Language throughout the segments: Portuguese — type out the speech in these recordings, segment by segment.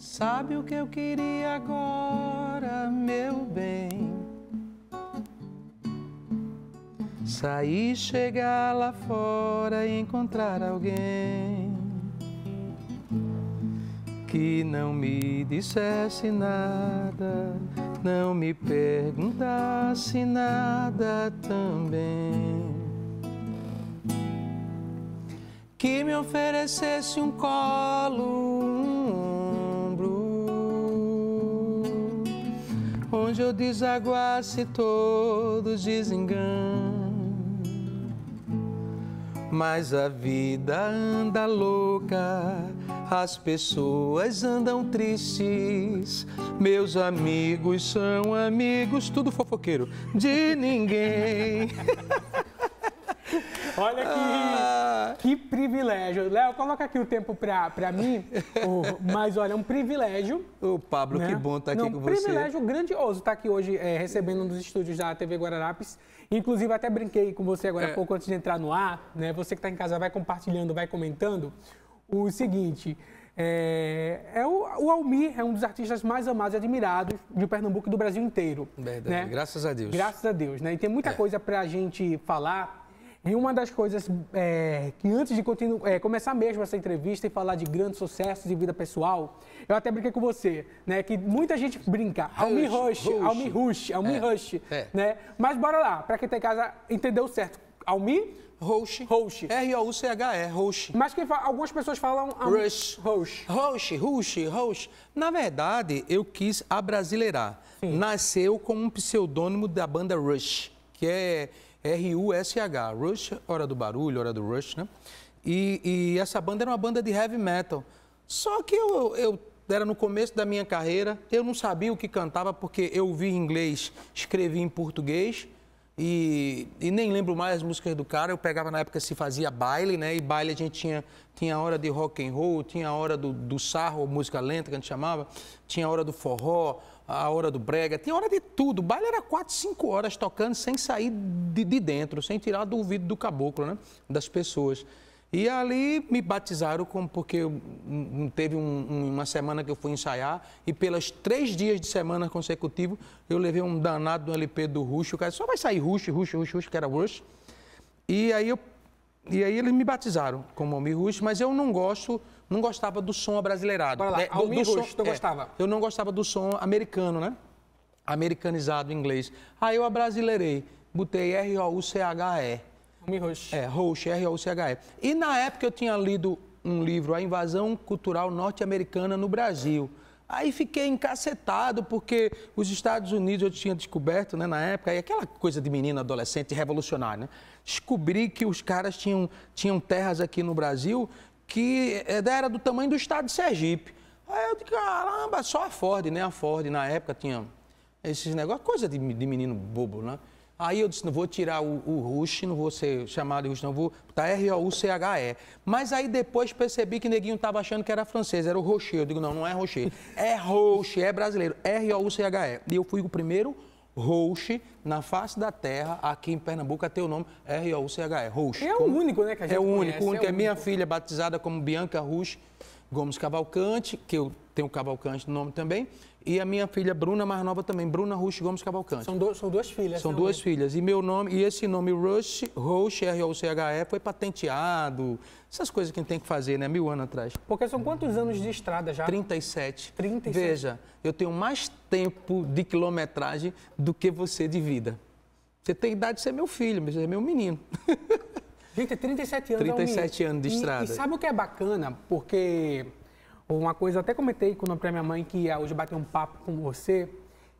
Sabe o que eu queria agora, meu bem? Sair, chegar lá fora e encontrar alguém que não me dissesse nada, não me perguntasse nada também. Que me oferecesse um colo onde eu desaguasse todos desengano. Mas a vida anda louca, as pessoas andam tristes, meus amigos são amigos, tudo fofoqueiro, de ninguém. Olha que, ah. que privilégio. Léo, coloca aqui o tempo para mim. Oh, mas olha, é um privilégio. O Pablo, né? que bom estar tá aqui Não, com você. Um privilégio grandioso estar tá aqui hoje é, recebendo um dos estúdios da TV Guararapes. Inclusive, até brinquei com você agora há é. pouco antes de entrar no ar. Né? Você que está em casa vai compartilhando, vai comentando. O seguinte. É, é o, o, Almir é um dos artistas mais amados e admirados de Pernambuco e do Brasil inteiro. Verdade, né? graças a Deus. Graças a Deus, né? E tem muita é. coisa para a gente falar e uma das coisas é, que antes de é, começar mesmo essa entrevista e falar de grandes sucessos de vida pessoal, eu até brinquei com você, né? Que muita gente brinca, Almi é Rush, Almi Rush, Almi é é Rush, é, né? Mas bora lá, para quem tem tá em casa entendeu certo. Almi? Rush Rush R-O-U-C-H-E, Roche. Mas que fala, algumas pessoas falam... Um... Rush. Rush Rush Rush Na verdade, eu quis abrasileirar. Sim. Nasceu com um pseudônimo da banda Rush, que é R-U-S-H, Rush, Hora do Barulho, Hora do Rush, né? E, e, essa banda era uma banda de heavy metal. Só que eu, eu era no começo da minha carreira, eu não sabia o que cantava porque eu vi em inglês, escrevi em português e, e, nem lembro mais as músicas do cara. Eu pegava na época se fazia baile, né? E baile a gente tinha, tinha a hora de rock and roll, tinha a hora do, do sarro, música lenta que a gente chamava, tinha a hora do forró, a hora do brega, tinha hora de tudo. O baile era quatro cinco horas tocando sem sair de, de dentro, sem tirar do ouvido do caboclo, né? Das pessoas. E ali me batizaram com, porque hum, teve um, uma semana que eu fui ensaiar e pelas três dias de semana consecutivo eu levei um danado do LP do Rush. O cara só vai sair Rush, Rush, Rush, Rush, que era Rush. E aí eu e aí eles me batizaram como Almir Rush, mas eu não gosto, não gostava do som abrasileirado. lá, é, do, do Rush, eu é, gostava? Eu não gostava do som americano, né? Americanizado em inglês. Aí eu abrasileirei, botei R-O-U-C-H-E. Almir Rush. É, Rush, R-O-U-C-H-E. E na época eu tinha lido um livro, A Invasão Cultural Norte-Americana no Brasil. É Aí fiquei encacetado, porque os Estados Unidos eu tinha descoberto, né, na época, e aquela coisa de menino adolescente revolucionário, né? Descobri que os caras tinham, tinham terras aqui no Brasil que eh, era do tamanho do estado de Sergipe. Aí eu digo, caramba, só a Ford, né? A Ford na época tinha esses negócios, coisa de, de menino bobo, né? Aí eu disse, não vou tirar o, o Rush, não vou ser chamado de Rush, não vou botar R-O-U-C-H-E. Mas aí depois percebi que neguinho estava achando que era francês, era o Rocher. Eu digo, não, não é Rocher, é Roche, é brasileiro, R-O-U-C-H-E. E eu fui o primeiro Roche na face da terra, aqui em Pernambuco, até o nome, R-O-U-C-H-E, Roche. É o como... único, né, que a gente É o único, é é único. É, é minha filha, batizada como Bianca Roche Gomes Cavalcante, que eu tenho Cavalcante no nome também e a minha filha Bruna, mais nova também, Bruna Rush Gomes Cavalcante. São, são duas filhas. São né, duas filhas. E meu nome, e esse nome Rush, Rush, R-O-C-H-E, foi patenteado. Essas coisas que a gente tem que fazer, né? Mil anos atrás. Porque são quantos anos de estrada já? 37. 37. Veja, eu tenho mais tempo de quilometragem do que você de vida. Você tem idade de ser meu filho, mas é meu menino. Gente, 37 anos. 37 é um anos de estrada. E, e sabe o que é bacana? Porque uma coisa, até comentei quando eu para minha mãe que ia hoje bater um papo com você.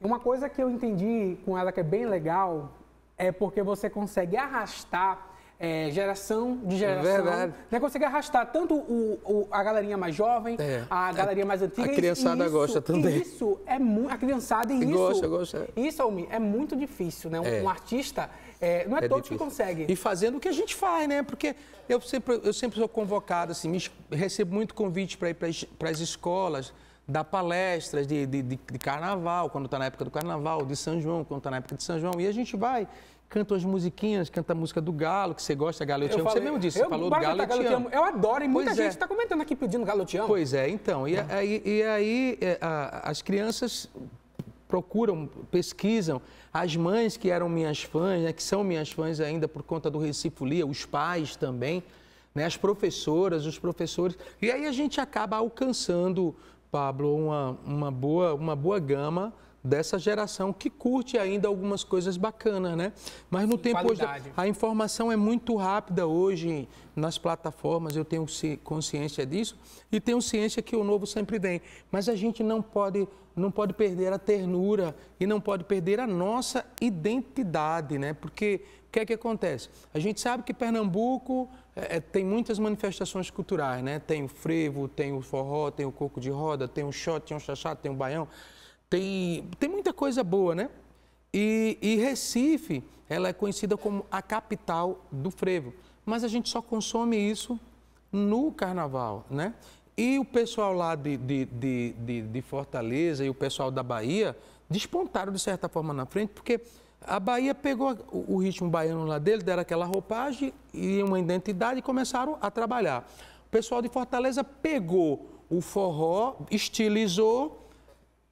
Uma coisa que eu entendi com ela que é bem legal é porque você consegue arrastar é, geração de geração. Verdade. Né, consegue arrastar tanto o, o a galerinha mais jovem, é, a galerinha mais antiga. A criançada isso, gosta também. Isso é muito. A criançada e gosta, isso. Gosta, gosta. Isso, Almi, é muito difícil, né? É. um artista é, não é, é difícil. que consegue. E fazendo o que a gente faz, né? Porque eu sempre, eu sempre sou convocado, assim, me, recebo muito convite para ir para as escolas, dar palestras de, de, de, de carnaval, quando está na época do carnaval, de São João, quando está na época de São João. E a gente vai canta as musiquinhas, canta a música do Galo, que você gosta, Galo, eu te amo. Falei, você mesmo disse, você falou do Galo, eu te amo. Eu adoro, e muita é. gente está comentando aqui pedindo Galo, eu te amo. Pois é, então, e, é. aí, e aí é, as crianças procuram, pesquisam, as mães que eram minhas fãs, né, que são minhas fãs ainda por conta do Recifolia, os pais também, né, as professoras, os professores. E aí a gente acaba alcançando, Pablo, uma, uma, boa, uma boa gama dessa geração que curte ainda algumas coisas bacanas, né? Mas no tempo hoje, a informação é muito rápida hoje nas plataformas, eu tenho consciência disso e tenho ciência que o novo sempre vem, mas a gente não pode não pode perder a ternura e não pode perder a nossa identidade, né? Porque o que é que acontece? A gente sabe que Pernambuco é, é tem muitas manifestações culturais, né? Tem o frevo, tem o forró, tem o coco de roda, tem o shot, tem o chachá, tem o baião tem, tem muita coisa boa, né? E, e, Recife, ela é conhecida como a capital do frevo, mas a gente só consome isso no carnaval, né? E o pessoal lá de, de, de, de, de Fortaleza e o pessoal da Bahia despontaram de certa forma na frente, porque a Bahia pegou o, o ritmo baiano lá dele, deram aquela roupagem e uma identidade e começaram a trabalhar. O pessoal de Fortaleza pegou o forró, estilizou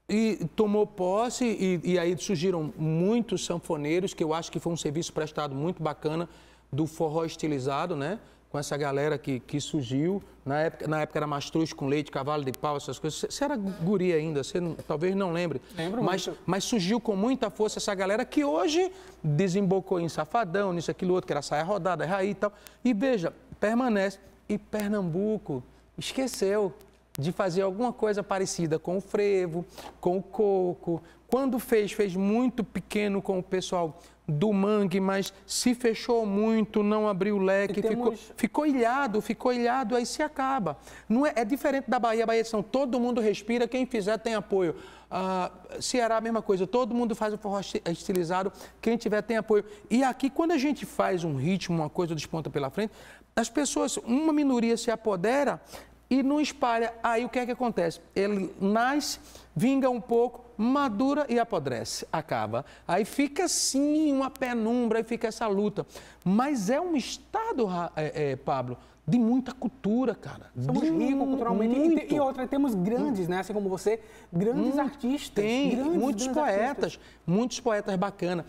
e tomou posse, e, e aí surgiram muitos sanfoneiros, que eu acho que foi um serviço prestado muito bacana do forró estilizado, né? com essa galera que, que surgiu. Na época, na época era mastruz com leite, cavalo de pau, essas coisas. Você era guri ainda, você talvez não lembre. Lembro mas, muito. mas surgiu com muita força essa galera que hoje desembocou em safadão, nisso, aquilo, outro, que era saia rodada, raí e tal. E veja, permanece. E Pernambuco esqueceu de fazer alguma coisa parecida com o frevo, com o coco. Quando fez, fez muito pequeno com o pessoal do mangue, mas se fechou muito, não abriu o leque, ficou, temos... ficou ilhado, ficou ilhado, aí se acaba. Não é, é diferente da Bahia, Bahia é são todo mundo respira, quem fizer tem apoio. Ah, Ceará, a mesma coisa, todo mundo faz o forró estilizado, quem tiver tem apoio. E aqui, quando a gente faz um ritmo, uma coisa desponta pela frente, as pessoas, uma minoria se apodera e não espalha. Aí o que é que acontece? Ele nasce, vinga um pouco, madura e apodrece, acaba. Aí fica sim uma penumbra e fica essa luta. Mas é um estado, é, é, Pablo, de muita cultura, cara. Somos ricos culturalmente. Muito. E, e outra, temos grandes, hum. né? Assim como você, grandes hum, artistas. Tem, grandes, muitos grandes poetas, artistas. muitos poetas bacana.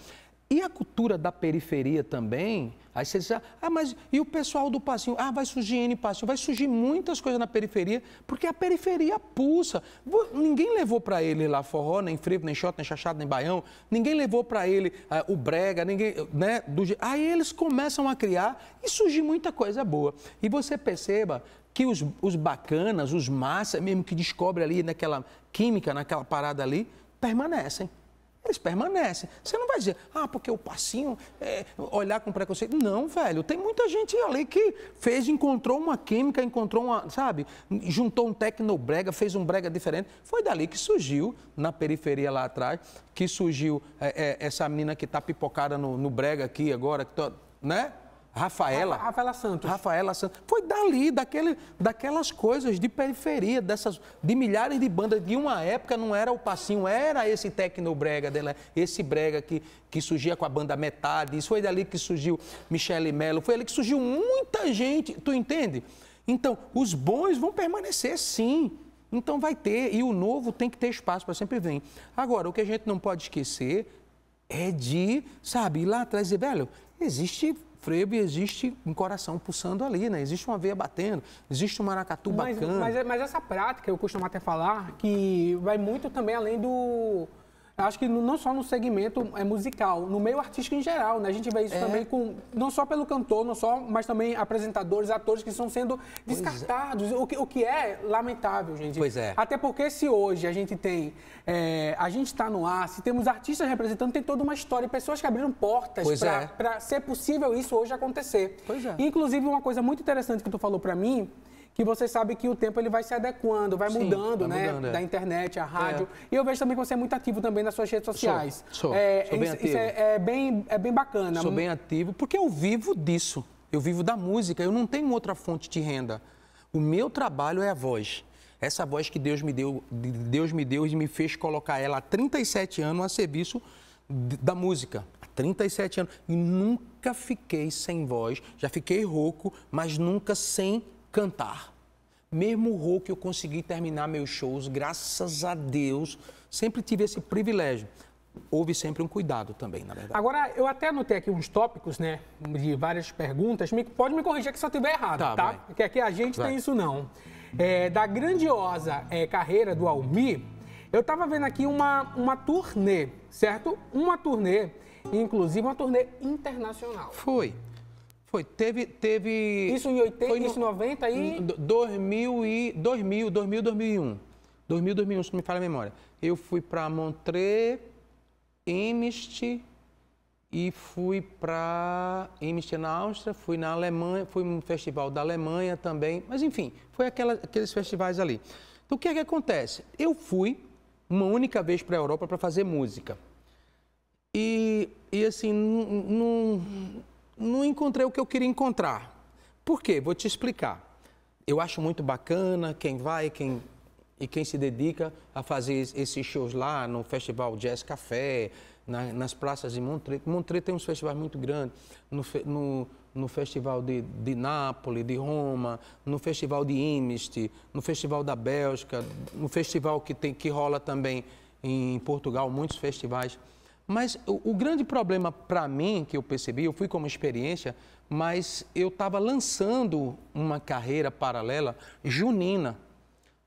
E a cultura da periferia também, aí você diz, ah, ah, mas e o pessoal do passinho? Ah, vai surgir N passinho, vai surgir muitas coisas na periferia, porque a periferia pulsa. Ninguém levou para ele lá forró, nem frevo, nem shot, nem chachado, nem baião, ninguém levou para ele ah, o brega, ninguém, né? Do... Aí eles começam a criar e surge muita coisa boa. E você perceba que os, os bacanas, os massas mesmo que descobre ali naquela química, naquela parada ali, permanecem eles permanecem. Você não vai dizer, ah, porque o passinho é, olhar com preconceito. Não, velho. Tem muita gente ali que fez, encontrou uma química, encontrou uma, sabe, juntou um tecnobrega, fez um brega diferente. Foi dali que surgiu, na periferia lá atrás, que surgiu é, é, essa menina que tá pipocada no, no brega aqui agora, que tá, né? Rafaela. Rafaela Santos. Rafaela Santos. Foi dali, daquele, daquelas coisas de periferia, dessas, de milhares de bandas. De uma época não era o passinho, era esse tecnobrega dela, esse brega que, que surgia com a banda metade. Isso foi dali que surgiu Michele Mello, foi ali que surgiu muita gente. Tu entende? Então, os bons vão permanecer sim. Então vai ter, e o novo tem que ter espaço para sempre vir. Agora, o que a gente não pode esquecer é de, sabe, ir lá atrás e dizer, velho, existe frevo e existe um coração pulsando ali, né? Existe uma veia batendo, existe um maracatu mas, bacana. Mas, mas essa prática, eu costumo até falar, que vai muito também além do acho que não só no segmento é, musical, no meio artístico em geral, né? A gente vê isso é. também com não só pelo cantor, não só, mas também apresentadores, atores que estão sendo é. descartados, é. o, que, o que é lamentável, gente. Pois é. Até porque se hoje a gente tem, é, a gente está no ar, se temos artistas representando, tem toda uma história, pessoas que abriram portas para é. ser possível isso hoje acontecer. Pois é. Inclusive uma coisa muito interessante que tu falou para mim que você sabe que o tempo ele vai se adequando, vai Sim, mudando, vai né? Mudando, é. Da internet, a é. rádio. É. E eu vejo também que você é muito ativo também nas suas redes sociais. Sou, sou, é, sou bem isso, ativo. Isso é, é, bem, é bem bacana. Sou bem ativo, porque eu vivo disso. Eu vivo da música, eu não tenho outra fonte de renda. O meu trabalho é a voz. Essa voz que Deus me deu, Deus me deu e me fez colocar ela há 37 anos a serviço da música. Há 37 anos. E nunca fiquei sem voz, já fiquei rouco, mas nunca sem cantar. Mesmo que eu consegui terminar meus shows, graças a Deus. Sempre tive esse privilégio. Houve sempre um cuidado também, na verdade. Agora, eu até anotei aqui uns tópicos, né, de várias perguntas. Me, pode me corrigir que se eu estiver errado, tá? tá? Porque aqui a gente vai. tem isso não. É, da grandiosa é, carreira do Almi, eu estava vendo aqui uma, uma turnê, certo? Uma turnê, inclusive uma turnê internacional. Foi. Foi, teve, teve... Isso em 80, foi no, isso em 90 e... 2000, e, 2000, 2000, 2001. 2000, 2001, se não me falha a memória. Eu fui para Montreux, Emst e fui para Emst na Áustria, fui na Alemanha, fui num festival da Alemanha também. Mas, enfim, foi aquela, aqueles festivais ali. Então, o que é que acontece? Eu fui uma única vez para a Europa para fazer música. E, e assim, não não encontrei o que eu queria encontrar. Por quê? Vou te explicar. Eu acho muito bacana quem vai quem, e quem se dedica a fazer esses shows lá no Festival Jazz Café, na, nas praças de Montreux. Montreux tem uns festivais muito grandes, no, no, no Festival de, de Nápoles, de Roma, no Festival de Imist, no Festival da Bélgica, no festival que, tem, que rola também em Portugal, muitos festivais mas o, o grande problema para mim que eu percebi, eu fui com uma experiência, mas eu estava lançando uma carreira paralela junina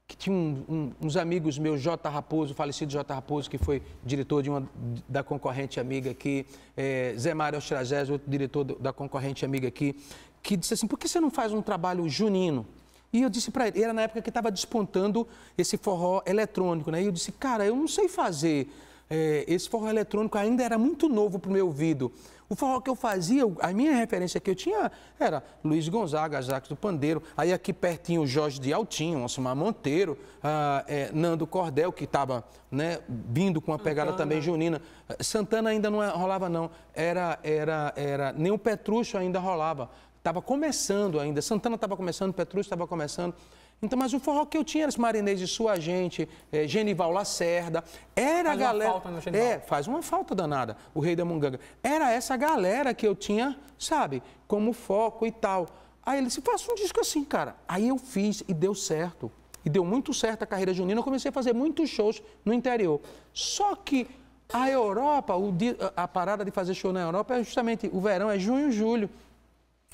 que tinha um, um, uns amigos meus, J. Raposo, falecido J. Raposo, que foi diretor de uma, da concorrente amiga aqui, é, Zé Mário Ostragés, outro diretor do, da concorrente amiga aqui, que disse assim, por que você não faz um trabalho junino? E eu disse para ele, era na época que estava despontando esse forró eletrônico, né? E eu disse, cara, eu não sei fazer é, esse forró eletrônico ainda era muito novo para o meu ouvido. O forró que eu fazia, a minha referência que eu tinha era Luiz Gonzaga, Jacques do Pandeiro, aí aqui pertinho Jorge de Altinho, Osmar Monteiro, ah, é, Nando Cordel, que estava né, vindo com a pegada Santana. também junina. Santana ainda não é, rolava não, era, era, era, nem o Petrucho ainda rolava. Estava começando ainda, Santana estava começando, Petrus estava começando. Então, mas o forró que eu tinha era esse marinês de sua gente, é, Genival Lacerda, era faz a galera. Uma falta no Genival. É, faz uma falta danada, o rei da Munganga. Era essa galera que eu tinha, sabe, como foco e tal. Aí ele disse, faça um disco assim, cara. Aí eu fiz e deu certo. E deu muito certo a carreira junina. Eu comecei a fazer muitos shows no interior. Só que a Europa, o, a parada de fazer show na Europa é justamente o verão, é junho, julho.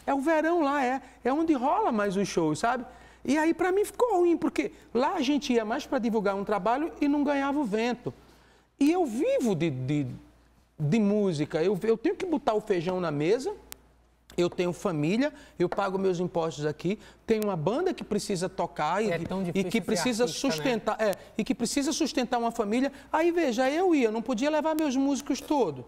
É o verão lá, é, é onde rola mais os shows, sabe? E aí para mim ficou ruim, porque lá a gente ia mais para divulgar um trabalho e não ganhava o vento. E eu vivo de, de, de música, eu, eu tenho que botar o feijão na mesa eu tenho família, eu pago meus impostos aqui, tenho uma banda que precisa tocar e, é e que precisa artista, né? sustentar, né? é, e que precisa sustentar uma família. Aí veja, eu ia, não podia levar meus músicos todos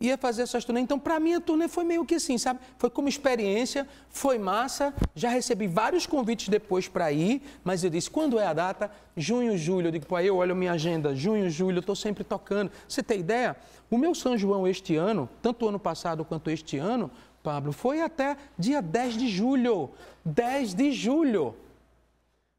ia fazer essas turnês. Então, para mim, a turnê foi meio que assim, sabe? Foi como experiência, foi massa. Já recebi vários convites depois para ir, mas eu disse, quando é a data? Junho, julho. Eu digo, pô, aí eu olho minha agenda, junho, julho, eu tô sempre tocando. Você tem ideia? O meu São João este ano, tanto ano passado quanto este ano, Pablo, foi até dia 10 de julho. 10 de julho.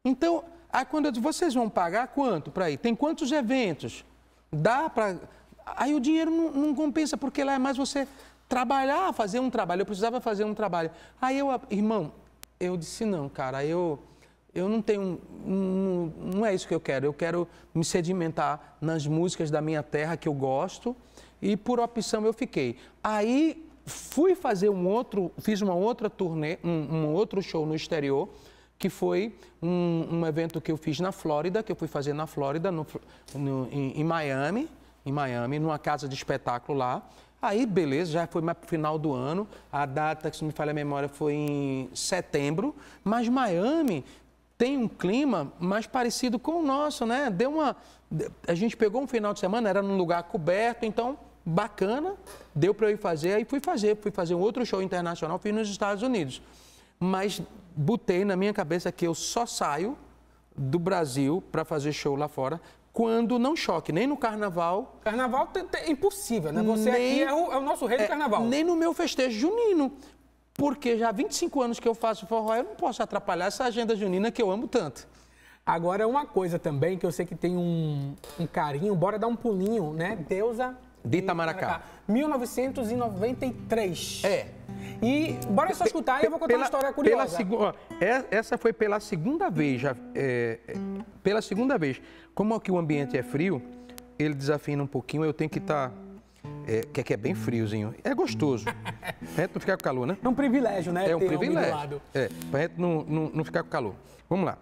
Então, aí quando eu disse, vocês vão pagar quanto para ir? Tem quantos eventos? Dá para Aí o dinheiro não, não compensa, porque lá é mais você trabalhar, fazer um trabalho. Eu precisava fazer um trabalho. Aí eu, irmão, eu disse: não, cara, eu eu não tenho. Não, não, é isso que eu quero. Eu quero me sedimentar nas músicas da minha terra que eu gosto. E por opção eu fiquei. Aí fui fazer um outro. Fiz uma outra turnê, um, um outro show no exterior, que foi um, um, evento que eu fiz na Flórida, que eu fui fazer na Flórida, no, no, em, em Miami em Miami, numa casa de espetáculo lá. Aí, beleza, já foi para o final do ano. A data, que se não me falha a memória, foi em setembro. Mas Miami tem um clima mais parecido com o nosso, né? Deu uma. A gente pegou um final de semana, era num lugar coberto, então bacana, deu para eu ir fazer, aí fui fazer, fui fazer um outro show internacional, fiz nos Estados Unidos. Mas botei na minha cabeça que eu só saio do Brasil para fazer show lá fora quando não choque, nem no carnaval. Carnaval é impossível, né? Você nem, aqui é o, é o, nosso rei do é, carnaval. nem no meu festejo junino. Porque já há 25 anos que eu faço forró, eu não posso atrapalhar essa agenda junina que eu amo tanto. Agora, é uma coisa também que eu sei que tem um, um carinho, bora dar um pulinho, né? Deusa de Itamaracá. 1993. É. E bora só escutar e eu vou contar pela, uma história curiosa. Pela, é, essa foi pela segunda vez, já, é, é, pela segunda vez. Como aqui o ambiente é frio, ele desafina um pouquinho, eu tenho que estar... Tá, é, que aqui é bem friozinho. É gostoso. pra gente não ficar com calor, né? É um privilégio, né? É um privilégio. É, pra gente não, não, não ficar com calor. Vamos lá.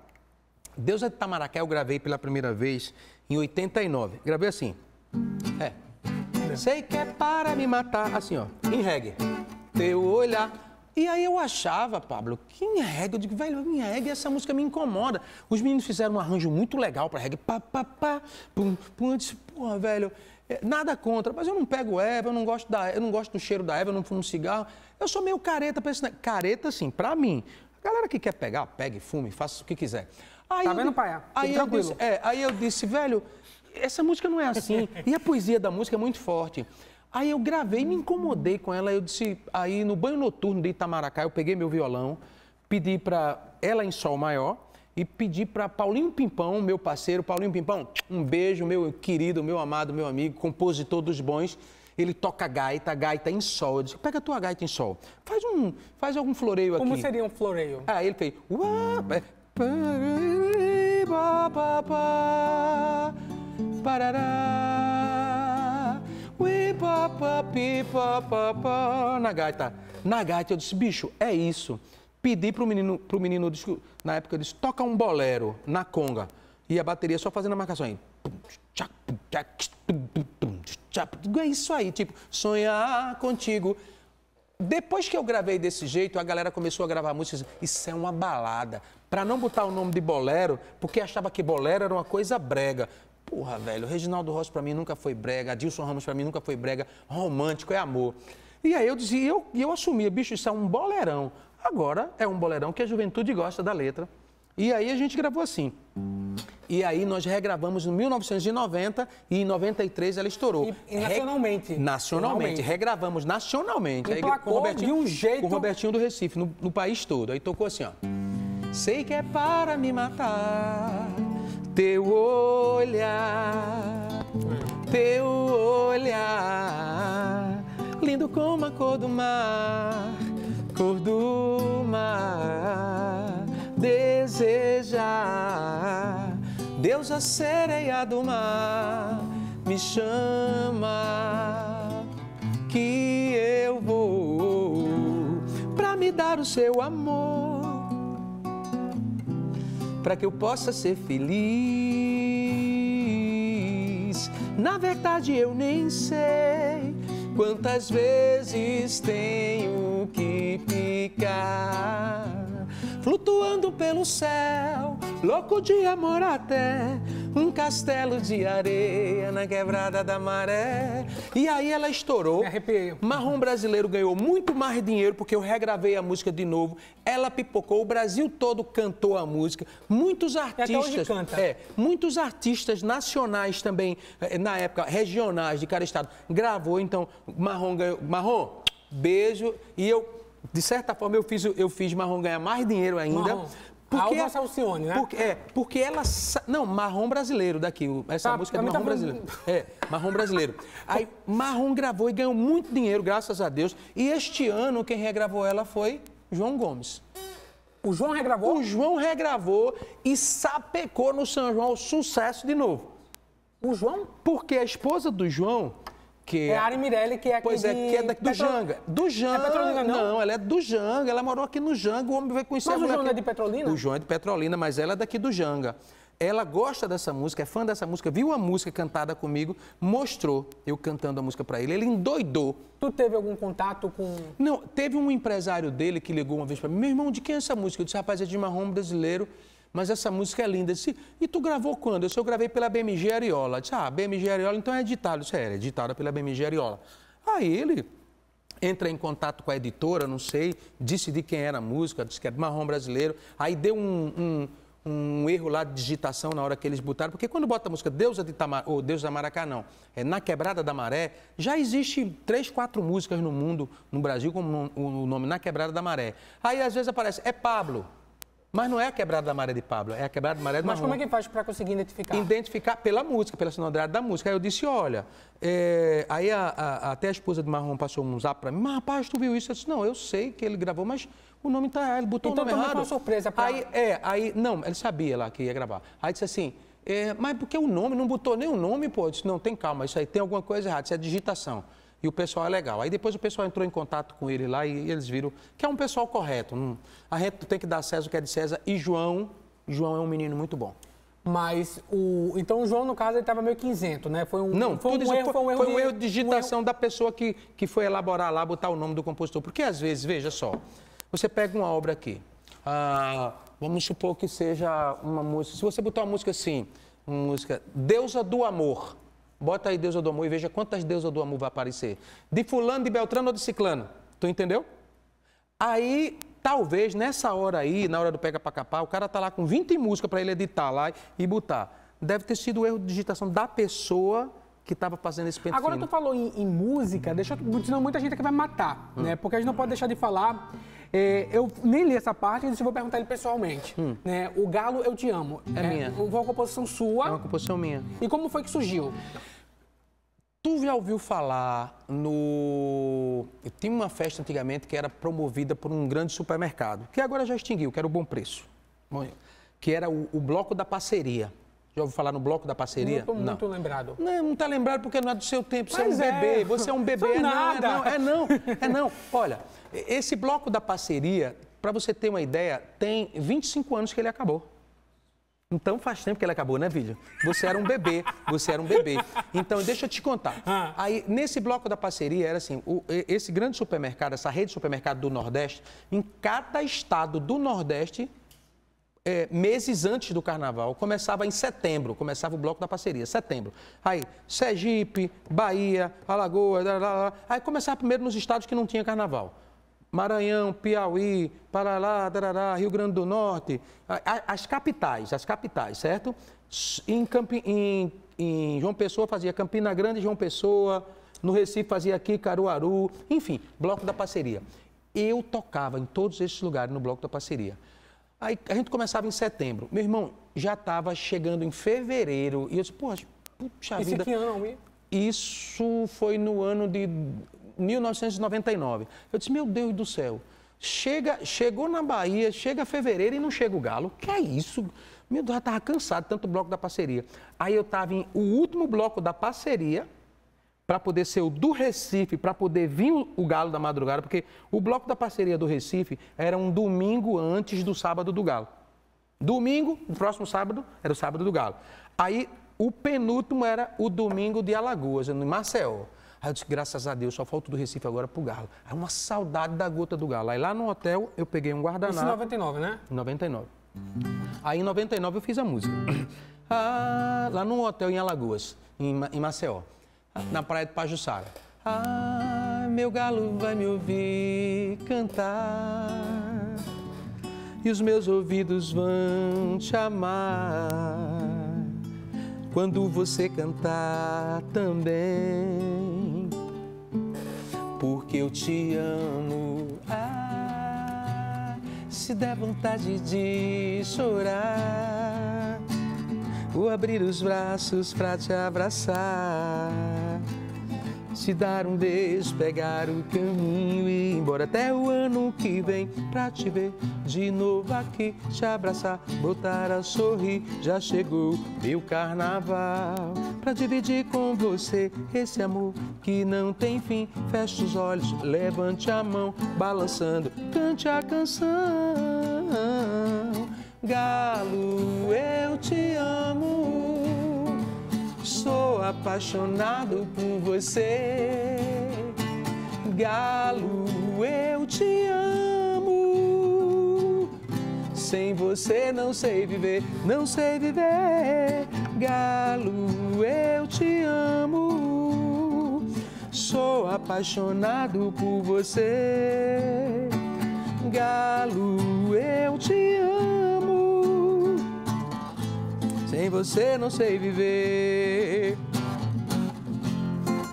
Deus é de Tamaraqué, eu gravei pela primeira vez em 89. Gravei assim. É. Sei que é para me matar, assim, ó, em reggae teu olhar. E aí eu achava, Pablo, que em reggae, eu digo, velho, em reggae essa música me incomoda. Os meninos fizeram um arranjo muito legal para reggae, pá, pá, pá, pum, pum, eu disse, porra, velho, é, nada contra, mas eu não pego Eva, eu não gosto da, eu não gosto do cheiro da Eva, eu não fumo cigarro. Eu sou meio careta para esse careta assim, para mim. A galera que quer pegar, pegue, fume, faça o que quiser. Aí tá vendo, eu, pai? eu, disse, é, aí eu disse, velho, essa música não é assim. e a poesia da música é muito forte. Aí eu gravei, me incomodei com ela. Eu disse, aí no banho noturno de Itamaracá, eu peguei meu violão, pedi para ela em sol maior e pedi para Paulinho Pimpão, meu parceiro, Paulinho Pimpão, um beijo, meu querido, meu amado, meu amigo, compositor dos bons. Ele toca gaita, gaita em sol. Eu disse, pega a tua gaita em sol. Faz um, faz algum floreio Como aqui. Como seria um floreio? Ah, ele fez. É, parará, parará, pa, na gaita. Na gaita, eu disse, bicho, é isso. Pedi pro menino, pro menino na época, eu disse, toca um bolero na conga. E a bateria só fazendo a marcação aí. É isso aí, tipo, sonhar contigo. Depois que eu gravei desse jeito, a galera começou a gravar músicas. Isso é uma balada. Para não botar o nome de bolero, porque achava que bolero era uma coisa brega. Porra, velho, Reginaldo Rossi para mim nunca foi brega, Dilson Ramos para mim nunca foi brega, romântico é amor. E aí eu dizia, eu, eu assumia, bicho, isso é um bolerão. Agora é um bolerão que a juventude gosta da letra. E aí a gente gravou assim. E aí nós regravamos em 1990 e em 93 ela estourou. E, e nacionalmente. Re... Nacionalmente. Regravamos nacionalmente. E aí, com o Robertinho, de um jeito... Com o Robertinho do Recife, no, no país todo. Aí tocou assim, ó. Sei que é para me matar teu olhar, teu olhar, lindo como a cor do mar, cor do mar, desejar. Deus, a sereia do mar, me chama, que eu vou, pra me dar o seu amor para que eu possa ser feliz. Na verdade, eu nem sei quantas vezes tenho que ficar flutuando pelo céu, louco de amor até um castelo de areia na quebrada da maré. E aí ela estourou. Marrom Brasileiro ganhou muito mais dinheiro porque eu regravei a música de novo. Ela pipocou, o Brasil todo cantou a música. Muitos artistas. canta. É, muitos artistas nacionais também, é, na época, regionais de cada estado, gravou. Então, Marrom ganhou. Marrom, beijo. E eu de certa forma, eu fiz, eu fiz Marrom ganhar mais dinheiro ainda, Marrom. Porque Alba é- Salcione, né? Porque, é, porque ela. Não, marrom brasileiro daqui. Essa tá, música é, é marrom tá... brasileiro. É, marrom brasileiro. Aí, marrom gravou e ganhou muito dinheiro, graças a Deus. E este ano, quem regravou ela foi João Gomes. O João regravou? O João regravou e sapecou no São João o sucesso de novo. O João? Porque a esposa do João que é a Ari Mirelli, que é aqui Pois é, que é daqui, do Petro... Janga. Do é Janga. É Petrolina, não? Não, ela é do Janga, ela morou aqui no Janga, o homem veio conhecer mas a mulher. Mas o João é de Petrolina? O João é de Petrolina, mas ela é daqui do Janga. Ela gosta dessa música, é fã dessa música, viu a música cantada comigo, mostrou eu cantando a música para ele, ele endoidou. Tu teve algum contato com. Não, teve um empresário dele que ligou uma vez para mim, meu irmão, de quem é essa música? Eu disse, rapaz, é de marrom brasileiro mas essa música é linda. disse, e tu gravou quando? Eu disse, eu gravei pela BMG Ariola. disse, ah, BMG Ariola, então é editado, Eu disse, é, é editada pela BMG Ariola. Aí ele entra em contato com a editora, não sei, disse de quem era a música, disse que é marrom brasileiro. Aí deu um, um, um, erro lá de digitação na hora que eles botaram, porque quando bota a música Deusa de Itamar, ou Deus da Maracá, não, é Na Quebrada da Maré, já existe três, quatro músicas no mundo, no Brasil, com o nome Na Quebrada da Maré. Aí às vezes aparece, é Pablo. Mas não é a quebrada da maré de Pablo, é a quebrada da maré do Mas Marrom. como é que faz para conseguir identificar? Identificar pela música, pela sonoridade da música. Aí eu disse, olha, é... aí a, a, até a esposa de Marrom passou um zap para mim, mas rapaz, tu viu isso? Eu disse, não, eu sei que ele gravou, mas o nome tá, ele botou então, o nome errado. Então uma surpresa para Aí, é, aí, não, ele sabia lá que ia gravar. Aí disse assim, é, mas porque o nome, não botou nem o nome, pô. Eu disse, não, tem calma, isso aí tem alguma coisa errada, isso é digitação e o pessoal é legal. Aí depois o pessoal entrou em contato com ele lá e eles viram que é um pessoal correto. Não, a gente tem que dar César o que é de César e João, João é um menino muito bom. Mas o. Então o João, no caso, ele estava meio quinzento, né? Foi um, não, foi um, erro, foi, foi um erro. Foi um erro de digitação um erro... da pessoa que, que foi elaborar lá, botar o nome do compositor. Porque às vezes, veja só, você pega uma obra aqui. Ah, vamos supor que seja uma música. Se você botar uma música assim, uma música Deusa do Amor. Bota aí deusa do amor e veja quantas deusas do amor vai aparecer. De fulano, de Beltrano ou de Ciclano. Tu entendeu? Aí, talvez nessa hora aí, na hora do pega para capar, o cara tá lá com 20 músicas para ele editar lá e botar. Deve ter sido o erro de digitação da pessoa que estava fazendo esse pente Agora fino. tu falou em, em música, deixa eu, senão muita gente aqui é vai matar, hum. né? Porque a gente não pode deixar de falar é, eu nem li essa parte, eu vou perguntar ele pessoalmente. Hum. Né? O Galo Eu Te Amo. É, é minha. Foi uma composição sua. É uma composição minha. E como foi que surgiu? Tu já ouviu falar no. Tinha uma festa antigamente que era promovida por um grande supermercado, que agora já extinguiu, que era o Bom Preço. Bom, que era o, o, Bloco da Parceria. Já ouviu falar no Bloco da Parceria? Não estou muito lembrado. Não, não está lembrado porque não é do seu tempo. Você Mas é um é. bebê. Você é um bebê. É é nada. é não. É não. É não. Olha, esse bloco da parceria, para você ter uma ideia, tem 25 anos que ele acabou. Então faz tempo que ele acabou, né, Vídeo? Você era um bebê, você era um bebê. Então, deixa eu te contar. Ah. Aí, nesse bloco da parceria, era assim: o, esse grande supermercado, essa rede de supermercado do Nordeste, em cada estado do Nordeste, é, meses antes do carnaval, começava em setembro, começava o bloco da parceria, setembro. Aí, Sergipe, Bahia, Alagoas, blá, blá, blá. aí começava primeiro nos estados que não tinha carnaval. Maranhão, Piauí, Parará, Darará, Rio Grande do Norte, as capitais, as capitais, certo? Em, Campi, em, em João Pessoa fazia Campina Grande, João Pessoa, no Recife fazia aqui Caruaru, enfim, Bloco da Parceria. Eu tocava em todos esses lugares no Bloco da Parceria. Aí a gente começava em setembro. Meu irmão já estava chegando em fevereiro e eu disse, poxa, puxa Esse vida. que ano, hein? Isso foi no ano de 1999. Eu disse, meu Deus do céu, chega, chegou na Bahia, chega fevereiro e não chega o galo. Que é isso? Meu Deus, eu estava cansado, tanto bloco da parceria. Aí eu estava em o último bloco da parceria, para poder ser o do Recife, para poder vir o, o Galo da madrugada, porque o bloco da parceria do Recife era um domingo antes do sábado do Galo. Domingo, o próximo sábado, era o sábado do Galo. Aí o penúltimo era o domingo de Alagoas, no Marcel. Aí eu disse, graças a Deus, só falta do Recife agora pro Galo. Aí uma saudade da gota do Galo. Aí lá no hotel eu peguei um guardanapo. Isso em 99, né? 99. Aí em 99 eu fiz a música. Ah, lá no hotel em Alagoas, em, em Maceió, na praia de Pajuçara. Ah, meu galo vai me ouvir cantar e os meus ouvidos vão te amar quando você cantar também porque eu te amo. Ah, se der vontade de chorar, vou abrir os braços pra te abraçar se dar um despegar o caminho e ir embora até o ano que vem pra te ver de novo aqui, te abraçar, botar a sorrir. Já chegou meu carnaval pra dividir com você esse amor que não tem fim. Feche os olhos, levante a mão, balançando, cante a canção. Galo, eu te amo. Sou apaixonado por você. Galo, eu te amo. Sem você não sei viver, não sei viver. Galo, eu te amo. Sou apaixonado por você. Galo, eu te amo Sem você não sei viver.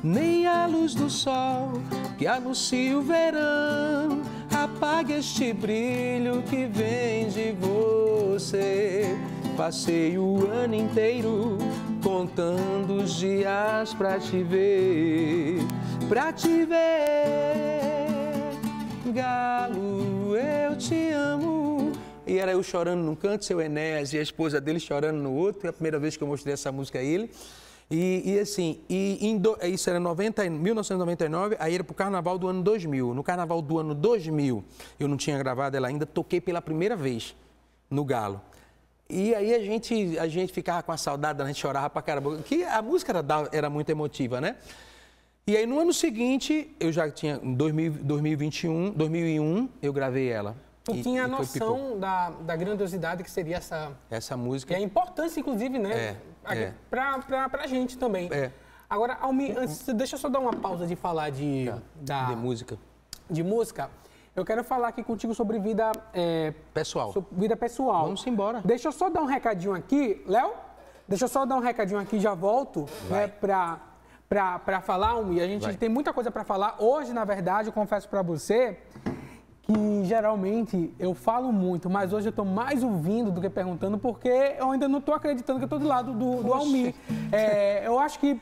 Nem a luz do sol que anuncia o verão apaga este brilho que vem de você. Passei o ano inteiro contando os dias pra te ver, pra te ver. Galo, eu te amo e era eu chorando num canto, seu Enés, e a esposa dele chorando no outro. É a primeira vez que eu mostrei essa música a ele. E, e, assim, e do, é, isso era 90, 1999, aí era pro carnaval do ano 2000. No carnaval do ano 2000, eu não tinha gravado ela ainda, toquei pela primeira vez no Galo. E aí a gente, a gente ficava com a saudade, a gente chorava pra caramba, que a música era, era muito emotiva, né? E aí no ano seguinte, eu já tinha, em 2000, 2021, 2001, eu gravei ela. Tu e, tinha a noção da, da grandiosidade que seria essa... Essa música. E a importância, inclusive, né? É, é. Pra, pra, pra gente também. É. Agora, Almi, antes, deixa eu só dar uma pausa de falar de... Tá. Da, de música. De música. Eu quero falar aqui contigo sobre vida... É, pessoal. Sobre vida pessoal. Vamos embora. Deixa eu só dar um recadinho aqui. Léo, deixa eu só dar um recadinho aqui já volto, né, Vai. né, pra... Pra, pra falar, Almi. a gente Vai. tem muita coisa para falar. Hoje, na verdade, eu confesso para você e geralmente eu falo muito, mas hoje eu estou mais ouvindo do que perguntando, porque eu ainda não estou acreditando que eu estou do lado do, do Almir. É, eu acho que.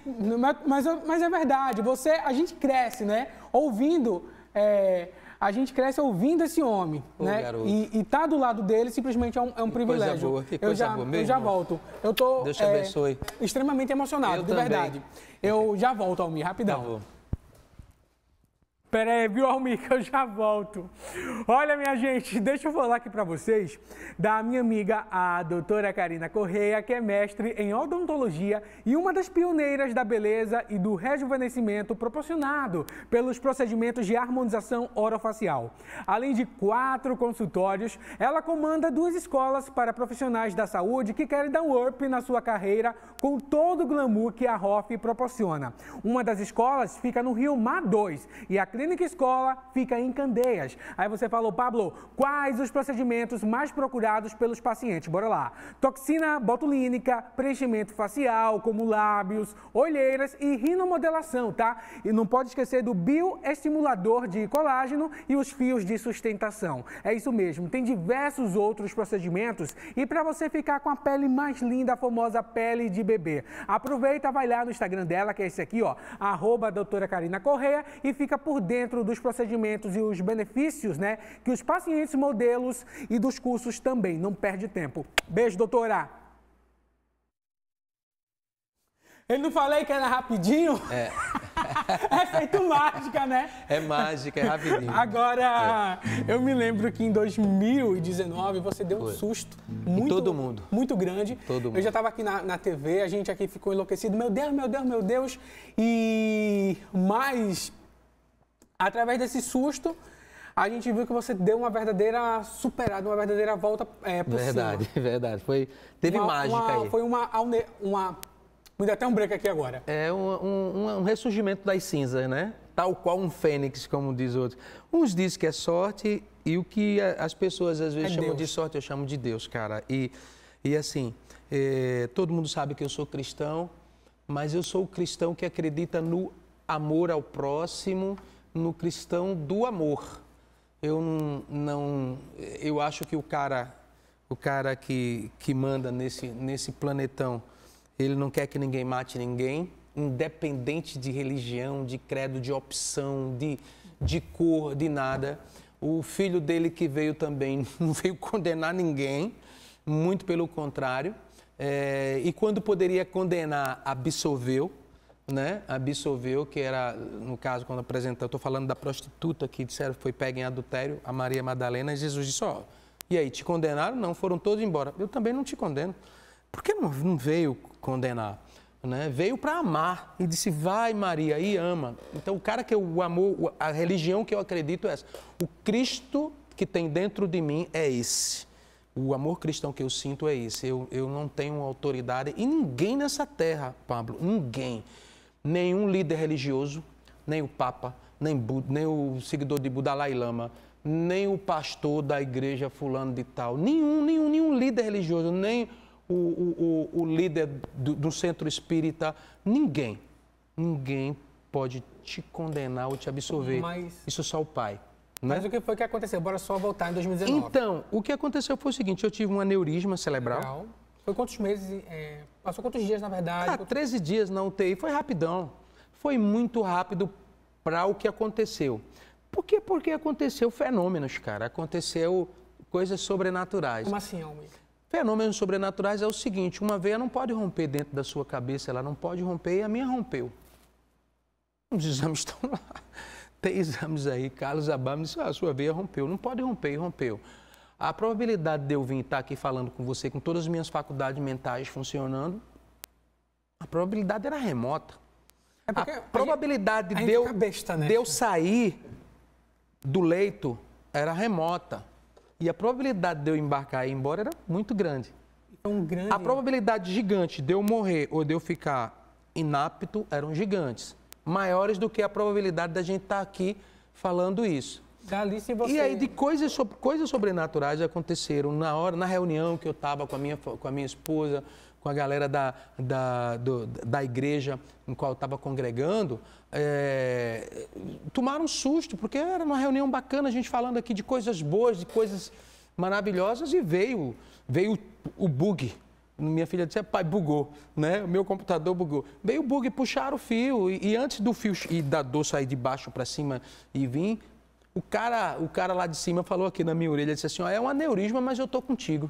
Mas, mas é verdade, você, a gente cresce, né? Ouvindo. É, a gente cresce ouvindo esse homem, Ô, né? Garoto. E, estar tá do lado dele simplesmente é um, é um privilégio. Coisa boa, coisa eu já, boa mesmo. Eu já volto. Eu tô Deus te é, abençoe. extremamente emocionado, eu de também. verdade. Eu já volto, Almir, rapidão. Tá Pera aí, viu, Almir, que eu já volto. Olha, minha gente, deixa eu falar aqui para vocês da minha amiga, a doutora Karina Correia, que é mestre em odontologia e uma das pioneiras da beleza e do rejuvenescimento proporcionado pelos procedimentos de harmonização orofacial. Além de quatro consultórios, ela comanda duas escolas para profissionais da saúde que querem dar um up na sua carreira com todo o glamour que a ROF proporciona. Uma das escolas fica no Rio Mar 2 e a clínica Clínica Escola fica em Candeias. Aí você falou, Pablo, quais os procedimentos mais procurados pelos pacientes? Bora lá. Toxina botulínica, preenchimento facial, como lábios, olheiras e rinomodelação, tá? E não pode esquecer do bioestimulador de colágeno e os fios de sustentação. É isso mesmo, tem diversos outros procedimentos e para você ficar com a pele mais linda, a famosa pele de bebê. Aproveita, vai lá no Instagram dela, que é esse aqui, ó, arroba doutora Karina Correia e fica por dentro dos procedimentos e os benefícios, né, que os pacientes modelos e dos cursos também. Não perde tempo. Beijo, doutora! Eu não falei que era rapidinho? É. é feito mágica, né? É mágica, é rapidinho. Agora, é. eu me lembro que em 2019 você deu Foi. um susto muito, todo mundo. muito grande. Todo mundo. Eu já estava aqui na, na TV, a gente aqui ficou enlouquecido. Meu Deus, meu Deus, meu Deus. E mais Através desse susto, a gente viu que você deu uma verdadeira superada, uma verdadeira volta é, por Verdade, cima. verdade. Foi, teve uma, mágica uma, aí. Foi uma, uma... Me dá até um break aqui agora. É um, um, um, ressurgimento das cinzas, né? Tal qual um fênix, como diz outro. Uns dizem que é sorte e o que as pessoas às vezes é chamam Deus. de sorte, eu chamo de Deus, cara. E, e assim, é, todo mundo sabe que eu sou cristão, mas eu sou o cristão que acredita no amor ao próximo no cristão do amor. Eu não, eu acho que o cara, o cara que, que manda nesse, nesse planetão, ele não quer que ninguém mate ninguém, independente de religião, de credo, de opção, de, de cor, de nada. O filho dele que veio também não veio condenar ninguém, muito pelo contrário. É, e quando poderia condenar, absolveu né, absolveu, que era, no caso, quando apresentou, estou falando da prostituta que disseram que foi pega em adultério, a Maria Madalena, e Jesus disse, ó, oh, e aí, te condenaram? Não, foram todos embora. Eu também não te condeno. Por que não, não veio condenar? Né? Veio para amar e disse: Vai, Maria, e ama. Então, o cara que eu amo, a religião que eu acredito é essa. O Cristo que tem dentro de mim é esse. O amor cristão que eu sinto é esse. Eu, eu não tenho autoridade e ninguém nessa terra, Pablo, ninguém nenhum líder religioso, nem o Papa, nem, Buda, nem o seguidor de Buda Dalai Lama, nem o pastor da igreja fulano de tal, nenhum, nenhum, nenhum líder religioso, nem o, o, o, o líder do, do centro espírita, ninguém, ninguém pode te condenar ou te absolver. Mas... Isso só o pai. Né? Mas o que foi que aconteceu? Bora só voltar em 2019. Então, o que aconteceu foi o seguinte: eu tive um aneurisma cerebral. Legal. Foi quantos meses? É... Passou quantos dias, na verdade? Ah, quantos... 13 dias na UTI. Foi rapidão. Foi muito rápido para o que aconteceu. Por quê? Porque aconteceu fenômenos, cara. Aconteceu coisas sobrenaturais. Como assim, Almir? Fenômenos sobrenaturais é o seguinte: uma veia não pode romper dentro da sua cabeça, ela não pode romper e a minha rompeu. Os exames estão lá. Tem exames aí, Carlos Abame disse: ah, a sua veia rompeu. Não pode romper, rompeu a probabilidade de eu vir estar aqui falando com você, com todas as minhas faculdades mentais funcionando, a probabilidade era remota. É a, a probabilidade gente, de, eu, besta, né? de eu sair do leito era remota. E a probabilidade de eu embarcar e ir embora era muito grande. Então, grande... A probabilidade gigante de eu morrer ou de eu ficar inapto eram gigantes. Maiores do que a probabilidade da gente estar aqui falando isso e você. E aí de coisas, coisas sobrenaturais aconteceram na hora, na reunião que eu estava com a minha com a minha esposa, com a galera da, da, do, da igreja em qual eu estava congregando, é, tomaram um susto, porque era uma reunião bacana, a gente falando aqui de coisas boas, de coisas maravilhosas, e veio, veio o bug. Minha filha disse, é, pai, bugou, né? O meu computador bugou. Veio o bug, puxaram o fio, e, e antes do fio e da dor sair de baixo para cima e vir, o cara, o cara lá de cima falou aqui na minha orelha, disse assim, ó, é um aneurisma, mas eu tô contigo.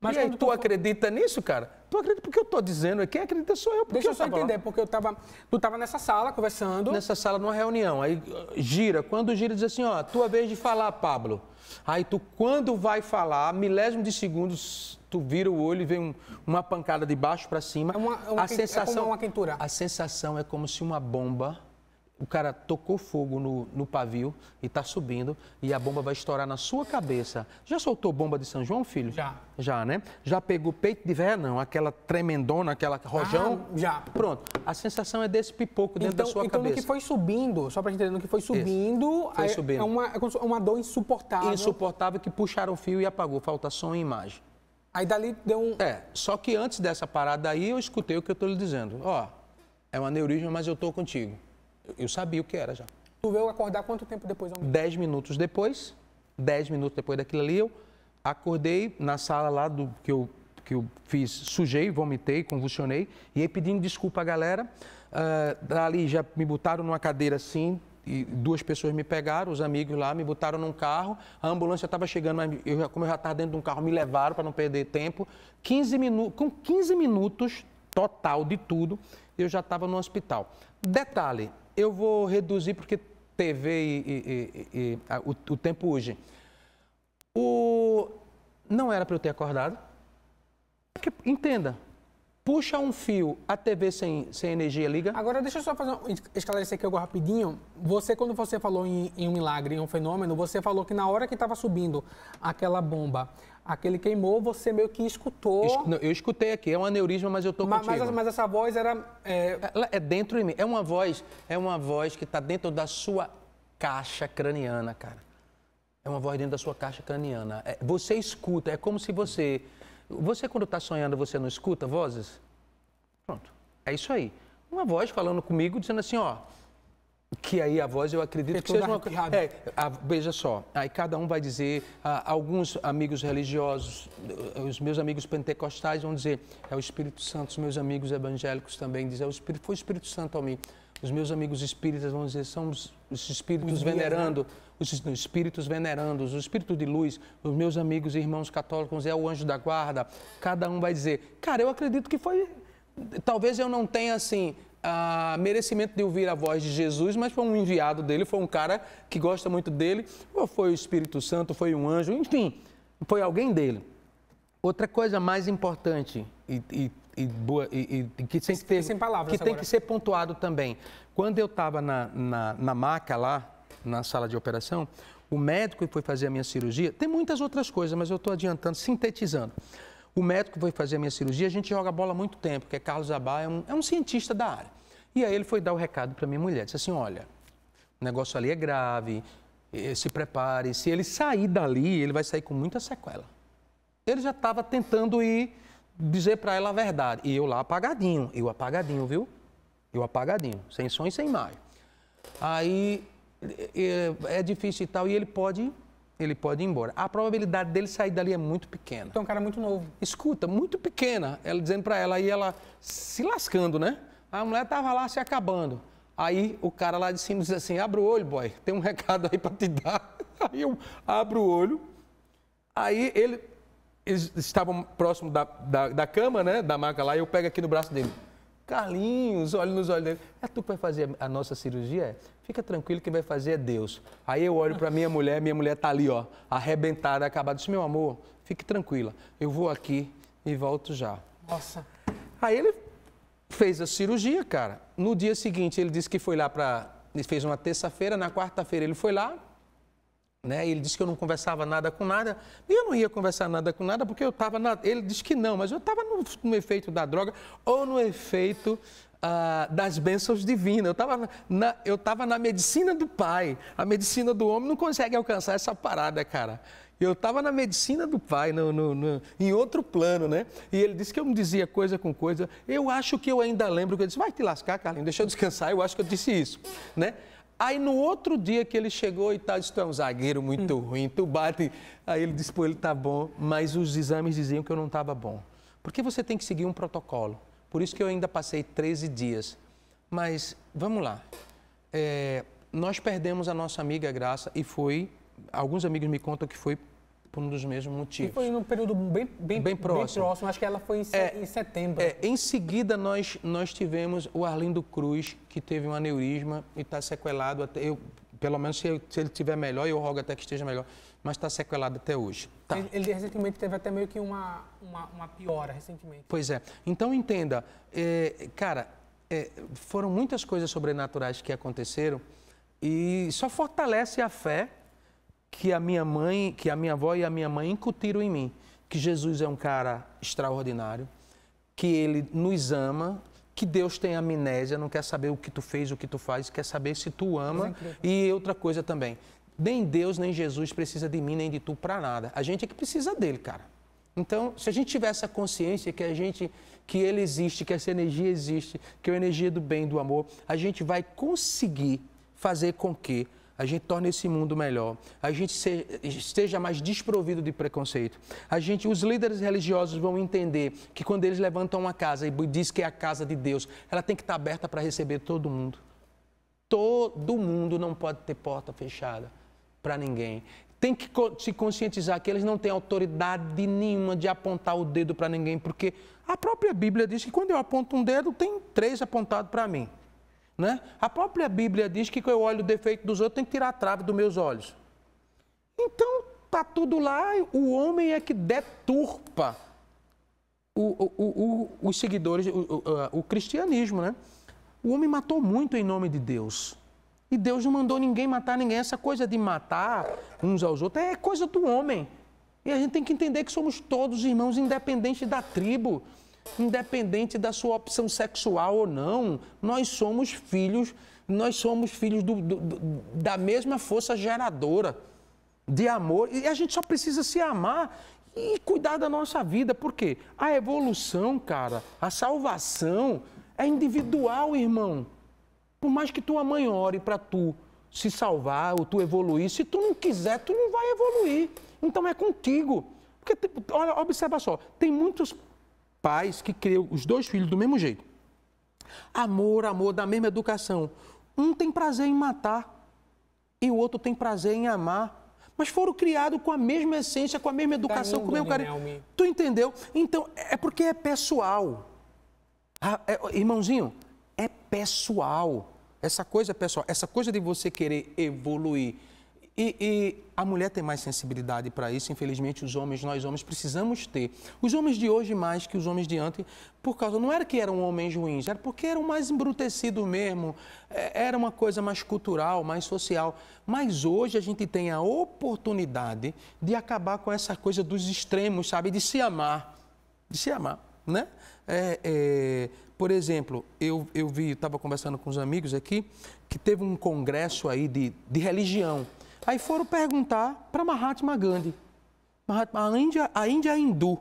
Mas e aí, tu tô... acredita nisso, cara? Tu acredita porque eu tô dizendo, quem acredita sou eu. Deixa eu, só entender, lá. porque eu tava, tu tava nessa sala conversando. Nessa sala numa reunião, aí ah, gira, quando gira diz assim, ó, tua é vez de falar, Pablo. Aí tu, quando vai falar, milésimo de segundos, tu vira o olho e vem um, uma pancada de baixo para cima. É uma, é uma, a é sensação, é uma quentura. A sensação é como se uma bomba o cara tocou fogo no, no pavio e está subindo e a bomba vai estourar na sua cabeça. Já soltou bomba de São João, filho? Já. Já, né? Já pegou peito de véia, não? Aquela tremendona, aquela ah, rojão? Ah, já. Pronto. A sensação é desse pipoco dentro então, da sua então cabeça. Então, no que foi subindo, só para gente entender, no que foi subindo, foi é, subindo. É, uma, é uma dor insuportável. Insuportável que puxaram o fio e apagou. Falta som e imagem. Aí dali deu um... É, só que antes dessa parada aí, eu escutei o que eu estou lhe dizendo. Ó, é uma neurisma, mas eu estou contigo. Eu sabia o que era já. Tu veio acordar quanto tempo depois? Dez minutos depois. Dez minutos depois daquilo ali, eu acordei na sala lá do que eu, que eu fiz, sujei, vomitei, convulsionei, e aí pedindo desculpa à galera. Uh, ah, ali já me botaram numa cadeira assim, e duas pessoas me pegaram, os amigos lá, me botaram num carro, a ambulância estava chegando, mas eu, como eu já estava dentro de um carro, me levaram para não perder tempo. 15 minutos, com 15 minutos total de tudo, eu já estava no hospital. Detalhe, eu vou reduzir porque TV e, e, e a, o, o, tempo hoje. O... Não era para eu ter acordado. Porque, entenda, puxa um fio, a TV sem, sem energia liga? Agora, deixa eu só fazer um, esclarecer aqui algo rapidinho. Você, quando você falou em, em um milagre, em um fenômeno, você falou que na hora que estava subindo aquela bomba, aquele queimou, você meio que escutou... Es, não, eu escutei aqui, é um aneurisma, mas eu tô mas, contigo. Mas, mas essa voz era... É... é dentro de mim, é uma voz, é uma voz que está dentro da sua caixa craniana, cara. É uma voz dentro da sua caixa craniana. É, você escuta, é como se você você, quando está sonhando, você não escuta vozes? Pronto. É isso aí. Uma voz falando comigo, dizendo assim, ó. Que aí a voz eu acredito é que seja uma coisa. É. é, a, veja só, aí cada um vai dizer, a, ah, alguns amigos religiosos, eh, os meus amigos pentecostais vão dizer, é o Espírito Santo, os meus amigos evangélicos também dizem, é o Espírito, foi o Espírito Santo ao mim os meus amigos espíritas vão dizer, são os, espíritos né? venerando, os espíritos venerando, os espíritos de luz, os meus amigos e irmãos católicos é o anjo da guarda. Cada um vai dizer, cara, eu acredito que foi. Talvez eu não tenha assim. a merecimento de ouvir a voz de Jesus, mas foi um enviado dele, foi um cara que gosta muito dele, ou foi o Espírito Santo, foi um anjo, enfim, foi alguém dele. Outra coisa mais importante, e, e e, boa, e, e que, sem ter, sem palavras que tem que ser pontuado também. Quando eu estava na, na, na maca lá, na sala de operação, o médico que foi fazer a minha cirurgia, tem muitas outras coisas, mas eu estou adiantando, sintetizando. O médico que foi fazer a minha cirurgia, a gente joga bola há muito tempo, porque Carlos Abá é um, é um cientista da área. E aí ele foi dar o recado para minha mulher, disse assim, olha, o negócio ali é grave, se prepare, se ele sair dali, ele vai sair com muita sequela. Ele já estava tentando ir dizer para ela a verdade. E eu lá apagadinho, eu apagadinho, viu? Eu apagadinho, sem som e sem imagem. Aí é, é difícil e tal, e ele pode ele pode ir embora. A probabilidade dele sair dali é muito pequena. Então, um cara é muito novo. Escuta, muito pequena. Ela dizendo para ela, aí ela se lascando, né? A mulher tava lá se acabando. Aí o cara lá de cima diz assim: abre o olho, boy, tem um recado aí para te dar. Aí eu abro o olho. Aí ele eles estavam próximo da, da, da, cama, né? Da maca lá, e eu pego aqui no braço dele. Carlinhos, olho nos olhos dele. É tu que vai fazer a nossa cirurgia? É? Fica tranquilo, quem vai fazer é Deus. Aí eu olho para minha mulher, minha mulher tá ali, ó, arrebentada, acabada. Disse, meu amor, fique tranquila, eu vou aqui e volto já. Nossa. Aí ele fez a cirurgia, cara. No dia seguinte, ele disse que foi lá para. Ele fez uma terça-feira, na quarta-feira ele foi lá, né? Ele disse que eu não conversava nada com nada, e eu não ia conversar nada com nada, porque eu estava na... Ele disse que não, mas eu estava no, no, efeito da droga ou no efeito ah, das bênçãos divinas. Eu estava na, eu na medicina do pai. A medicina do homem não consegue alcançar essa parada, cara. Eu estava na medicina do pai, no, no, no, em outro plano, né? E ele disse que eu me dizia coisa com coisa. Eu acho que eu ainda lembro que eu disse, vai te lascar, Carlinhos, deixa eu descansar. Eu acho que eu disse isso, né? Aí no outro dia que ele chegou e tal, disse, tu é um zagueiro muito hum. ruim, tu bate. Aí ele disse, pô, ele tá bom, mas os exames diziam que eu não estava bom. Porque você tem que seguir um protocolo. Por isso que eu ainda passei 13 dias. Mas vamos lá. É, nós perdemos a nossa amiga Graça e foi. Alguns amigos me contam que foi por um dos mesmos motivos. E foi num período bem, bem, bem, próximo. bem próximo. acho que ela foi em, é, em setembro. É, em seguida, nós, nós tivemos o Arlindo Cruz, que teve um aneurisma e está sequelado até. Eu, pelo menos se, se ele estiver melhor, eu rogo até que esteja melhor, mas está sequelado até hoje. Tá. Ele, ele, recentemente teve até meio que uma, uma, uma piora, recentemente. Pois é. Então entenda, é, cara, é, foram muitas coisas sobrenaturais que aconteceram e só fortalece a fé que a minha mãe, que a minha avó e a minha mãe incutiram em mim, que Jesus é um cara extraordinário, que ele nos ama, que Deus tem amnésia, não quer saber o que tu fez, o que tu faz, quer saber se tu ama. É e outra coisa também, nem Deus nem Jesus precisa de mim nem de tu para nada. A gente é que precisa dele, cara. Então, se a gente tiver essa consciência que a gente que ele existe, que essa energia existe, que é a energia do bem, do amor, a gente vai conseguir fazer com que a gente torne esse mundo melhor, a gente esteja mais desprovido de preconceito. A gente, os líderes religiosos vão entender que quando eles levantam uma casa e diz que é a casa de Deus, ela tem que estar aberta para receber todo mundo. Todo mundo não pode ter porta fechada para ninguém tem que se conscientizar que eles não têm autoridade nenhuma de apontar o dedo para ninguém, porque a própria Bíblia diz que quando eu aponto um dedo, tem três apontados para mim. Né? A própria Bíblia diz que quando eu olho o defeito dos outros, tem que tirar a trave dos meus olhos. Então, tá tudo lá, o homem é que deturpa o, o, o, os seguidores, o, cristianismo, né? O homem matou muito em nome de Deus. E Deus não mandou ninguém matar ninguém. Essa coisa de matar uns aos outros é coisa do homem. E a gente tem que entender que somos todos irmãos, independente da tribo independente da sua opção sexual ou não, nós somos filhos, nós somos filhos do, do, do, da mesma força geradora de amor. E a gente só precisa se amar e cuidar da nossa vida. Por quê? A evolução, cara, a salvação é individual, irmão. Por mais que tua mãe ore para tu se salvar ou tu evoluir, se tu não quiser, tu não vai evoluir. Então é contigo. Porque, tipo, olha, observa só, tem muitos pais que criam os dois filhos do mesmo jeito. Amor, amor, da mesma educação. Um tem prazer em matar e o outro tem prazer em amar. Mas foram criados com a mesma essência, com a mesma educação, com o mesmo carinho. Né, tu entendeu? Então, é porque é pessoal. Ah, é, irmãozinho, é pessoal. Essa coisa é pessoal. Essa coisa de você querer evoluir e, e, a mulher tem mais sensibilidade para isso, infelizmente os homens, nós homens, precisamos ter. Os homens de hoje mais que os homens de antes, por causa, não era que eram homens ruins, era porque eram mais embrutecidos mesmo, é, era uma coisa mais cultural, mais social. Mas hoje a gente tem a oportunidade de acabar com essa coisa dos extremos, sabe? De se amar, de se amar, né? É, é, por exemplo, eu, eu vi, estava conversando com os amigos aqui, que teve um congresso aí de, de religião. Aí foram perguntar para Mahatma Gandhi. Mahatma, a, Índia, a Índia é hindu.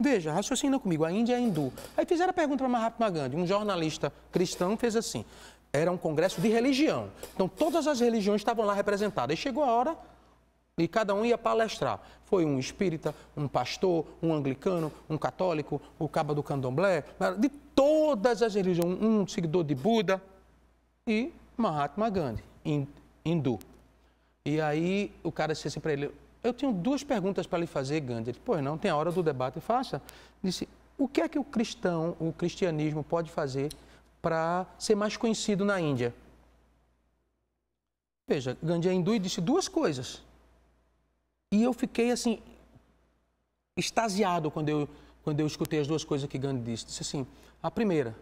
Veja, raciocina comigo, a Índia é hindu. Aí fizeram a pergunta para Mahatma Gandhi. Um jornalista cristão fez assim. Era um congresso de religião. Então todas as religiões estavam lá representadas. E chegou a hora e cada um ia palestrar. Foi um espírita, um pastor, um anglicano, um católico, o caba do candomblé, de todas as religiões, um seguidor de Buda e Mahatma Gandhi, hindu. E aí o cara disse assim para ele: Eu tenho duas perguntas para lhe fazer, Gandhi. Ele disse: Pois não, tem a hora do debate, faça. Ele disse: O que é que o cristão, o cristianismo pode fazer para ser mais conhecido na Índia? Veja, Gandhi é hindu e disse duas coisas. E eu fiquei assim, extasiado quando eu, quando eu escutei as duas coisas que Gandhi disse. Disse assim: a primeira,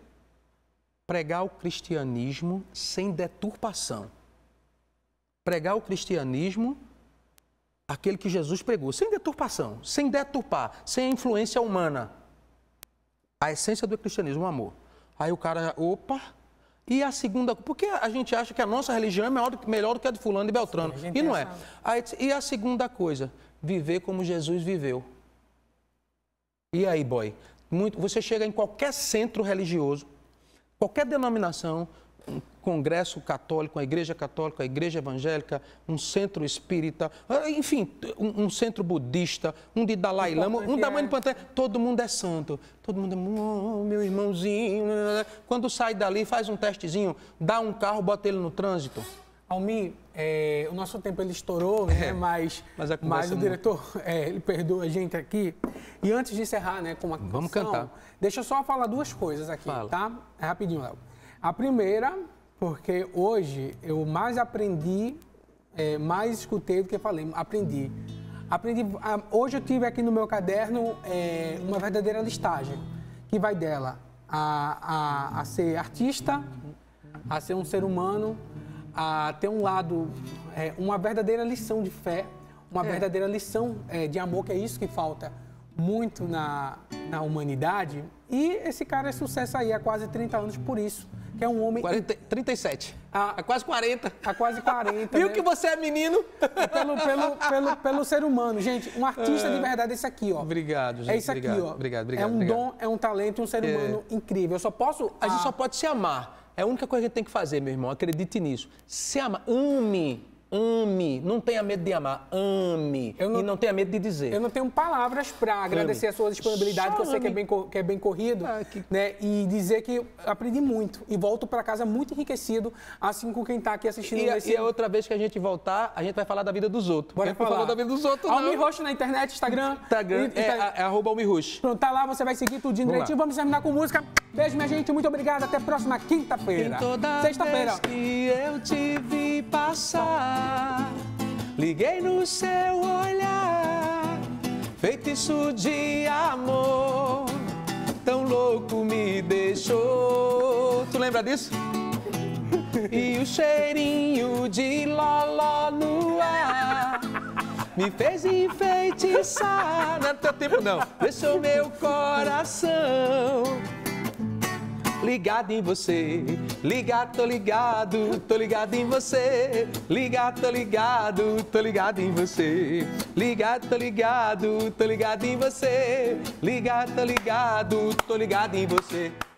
pregar o cristianismo sem deturpação pregar o cristianismo aquele que Jesus pregou, sem deturpação, sem deturpar, sem influência humana. A essência do cristianismo, é o amor. Aí o cara, opa, e a segunda, porque a gente acha que a nossa religião é melhor, melhor do que a de fulano e beltrano, Sim, e não é. é. Assim. Aí, e a segunda coisa, viver como Jesus viveu. E aí, boy, muito, você chega em qualquer centro religioso, qualquer denominação, um congresso católico, uma igreja católica, uma igreja evangélica, um centro espírita, ah, enfim, um, um centro budista, um de Dalai Lama, um da é. Mãe de Pantera, todo mundo é santo. Todo mundo é, oh, meu irmãozinho. Né, né, né, Quando sai dali, faz um testezinho, dá um carro, bota ele no trânsito. Almi, é, o nosso tempo ele estourou, né? É, mas, mas, mas, o diretor, é, ele perdoa a gente aqui. E antes de encerrar, né, com uma Vamos cantar. Deixa eu só falar duas coisas aqui, Fala. tá? É rapidinho, Léo. A primeira, porque hoje eu mais aprendi, é, mais escutei do que falei, aprendi. aprendi hoje eu tive aqui no meu caderno é, uma verdadeira listagem, que vai dela a, a, a ser artista, a ser um ser humano, a ter um lado, é, uma verdadeira lição de fé, uma é. verdadeira lição é, de amor, que é isso que falta muito na, na humanidade. E esse cara é sucesso aí há quase 30 anos por isso que é um homem. 40, 37. A, a, quase 40. A tá quase 40. Viu né? que você é menino? É pelo, pelo, pelo, pelo ser humano. Gente, um artista é. de verdade é isso aqui, ó. Obrigado, é gente. É isso obrigado, aqui, ó. Obrigado, obrigado. É um obrigado. dom, é um talento, um ser é. humano é. incrível. Eu só posso. A, a gente ah. só pode se amar. É a única coisa que a gente tem que fazer, meu irmão. Acredite nisso. Se ama, ame Ame. Não tenha medo de amar. Ame. Não, e não tenha medo de dizer. Eu não tenho palavras para agradecer ame. a sua disponibilidade, que eu sei que é bem, que é bem corrido. Ah, que... né? E dizer que aprendi muito. E volto para casa muito enriquecido, assim com quem está aqui assistindo. E, nesse... e a outra vez que a gente voltar, a gente vai falar da vida dos outros. Bora é falar. falar da vida dos outros, Almi Rocha na internet, Instagram. Instagram. E, é, tá... é Pronto, tá lá, você vai seguir tudo direitinho. Vamos terminar com música. Beijo, minha gente. Muito obrigado. Até a próxima quinta-feira. Sexta-feira. que eu te vi passar Liguei no seu olhar, feitiço de amor, tão louco me deixou. Tu lembra disso? E o cheirinho de loló no ar me fez enfeitiçar. Não é do teu tempo, não. Deixou meu coração ligado em você. Ligado, tô ligado, tô ligado em você. Ligado, tô ligado, tô ligado em você. Ligado, tô ligado, tô ligado em você. Ligado, tô ligado, tô ligado em você.